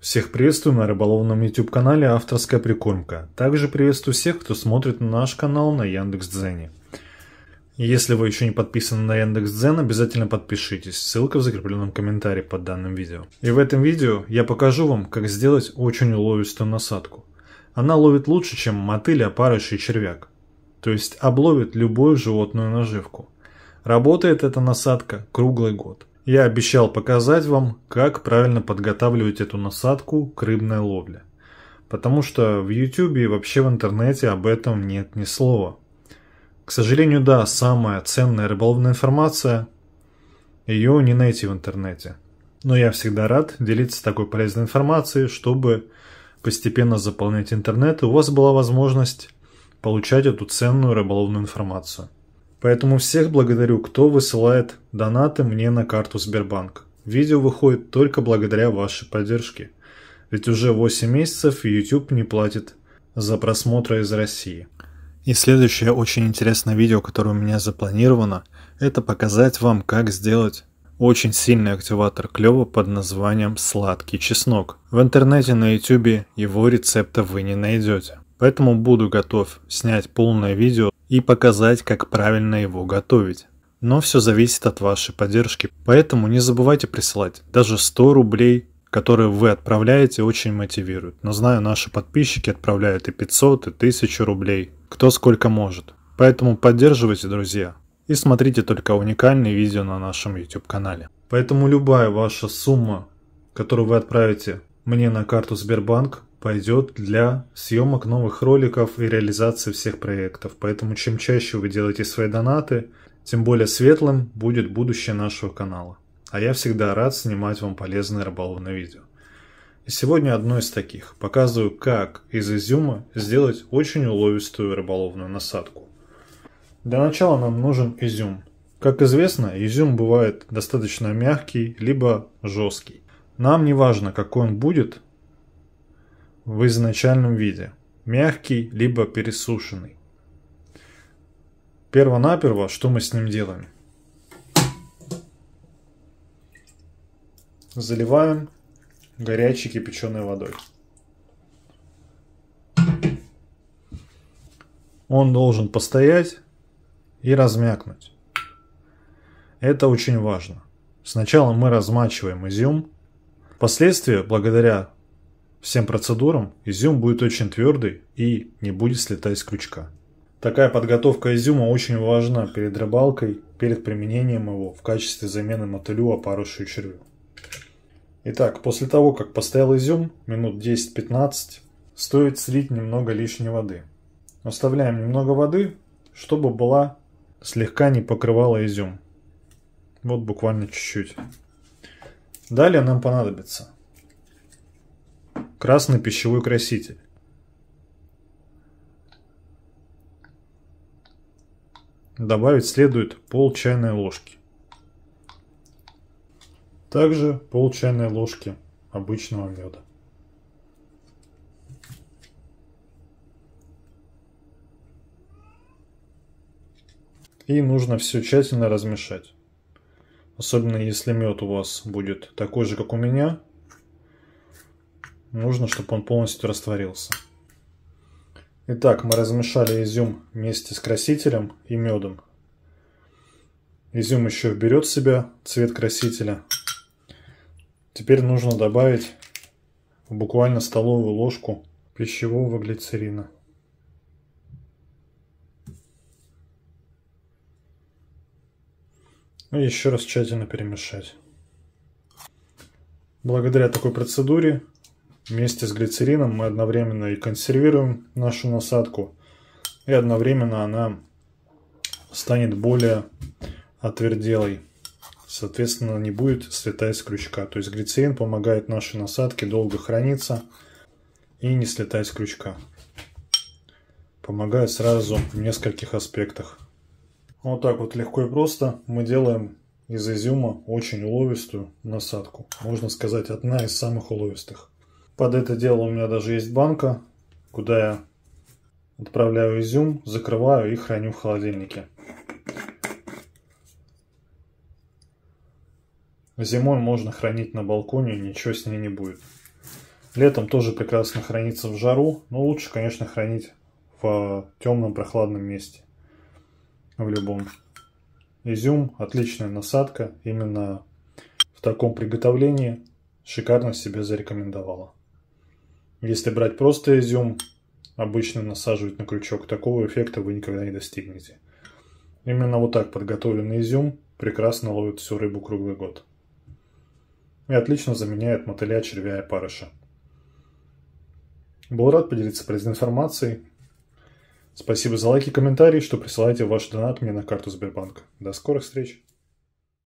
Всех приветствую на рыболовном YouTube канале «Авторская прикормка». Также приветствую всех, кто смотрит наш канал на Яндекс.Дзене. Если вы еще не подписаны на Яндекс.Дзен, обязательно подпишитесь, ссылка в закрепленном комментарии под данным видео. И в этом видео я покажу вам, как сделать очень уловистую насадку. Она ловит лучше, чем мотыль, опарыш и червяк. То есть обловит любую животную наживку. Работает эта насадка круглый год. Я обещал показать вам, как правильно подготавливать эту насадку к рыбной ловле. Потому что в YouTube и вообще в интернете об этом нет ни слова. К сожалению, да, самая ценная рыболовная информация, ее не найти в интернете. Но я всегда рад делиться такой полезной информацией, чтобы постепенно заполнять интернет, и у вас была возможность получать эту ценную рыболовную информацию. Поэтому всех благодарю, кто высылает донаты мне на карту Сбербанк. Видео выходит только благодаря вашей поддержке. Ведь уже 8 месяцев YouTube не платит за просмотры из России. И следующее очень интересное видео, которое у меня запланировано, это показать вам, как сделать очень сильный активатор клёва под названием «Сладкий чеснок». В интернете на YouTube его рецепта вы не найдете. Поэтому буду готов снять полное видео и показать, как правильно его готовить. Но все зависит от вашей поддержки, поэтому не забывайте присылать. Даже 100 рублей, которые вы отправляете, очень мотивируют. Но знаю, наши подписчики отправляют и 500, и 1000 рублей, кто сколько может. Поэтому поддерживайте, друзья, и смотрите только уникальные видео на нашем YouTube-канале. Поэтому любая ваша сумма, которую вы отправите мне на карту Сбербанк, пойдет для съемок новых роликов и реализации всех проектов. Поэтому чем чаще вы делаете свои донаты, тем более светлым будет будущее нашего канала. А я всегда рад снимать вам полезные рыболовные видео. И сегодня одно из таких. Показываю, как из изюма сделать очень уловистую рыболовную насадку. Для начала нам нужен изюм. Как известно, изюм бывает достаточно мягкий, либо жесткий. Нам не важно, какой он будет, в изначальном виде, мягкий, либо пересушенный. Первонаперво, что мы с ним делаем? Заливаем горячей кипяченой водой. Он должен постоять и размякнуть. Это очень важно. Сначала мы размачиваем изюм. Впоследствии, благодаря Всем процедурам изюм будет очень твердый и не будет слетать с крючка. Такая подготовка изюма очень важна перед рыбалкой, перед применением его в качестве замены мотылю, опарышу и червю. Итак, после того, как постоял изюм, минут 10-15, стоит слить немного лишней воды. Оставляем немного воды, чтобы была слегка не покрывала изюм. Вот буквально чуть-чуть. Далее нам понадобится красный пищевой краситель. Добавить следует пол чайной ложки. Также пол чайной ложки обычного меда. И нужно все тщательно размешать. Особенно если мед у вас будет такой же, как у меня, нужно, чтобы он полностью растворился. Итак, мы размешали изюм вместе с красителем и медом. Изюм еще берет в себя цвет красителя. Теперь нужно добавить буквально столовую ложку пищевого глицерина. И еще раз тщательно перемешать. Благодаря такой процедуре Вместе с глицерином мы одновременно и консервируем нашу насадку, и одновременно она станет более отверделой. Соответственно, не будет слетать с крючка. То есть глицерин помогает нашей насадке долго храниться и не слетать с крючка. Помогает сразу в нескольких аспектах. Вот так вот легко и просто мы делаем из изюма очень уловистую насадку. Можно сказать, одна из самых уловистых. Под это дело у меня даже есть банка, куда я отправляю изюм, закрываю и храню в холодильнике. Зимой можно хранить на балконе, ничего с ней не будет. Летом тоже прекрасно хранится в жару, но лучше, конечно, хранить в а, темном прохладном месте. В любом. Изюм отличная насадка, именно в таком приготовлении шикарно себе зарекомендовала. Если брать просто изюм, обычно насаживать на крючок, такого эффекта вы никогда не достигнете. Именно вот так подготовленный изюм прекрасно ловит всю рыбу круглый год. И отлично заменяет мотыля, червя и парыша. Был рад поделиться полезной информацией. Спасибо за лайки и комментарии, что присылаете ваш донат мне на карту Сбербанка. До скорых встреч!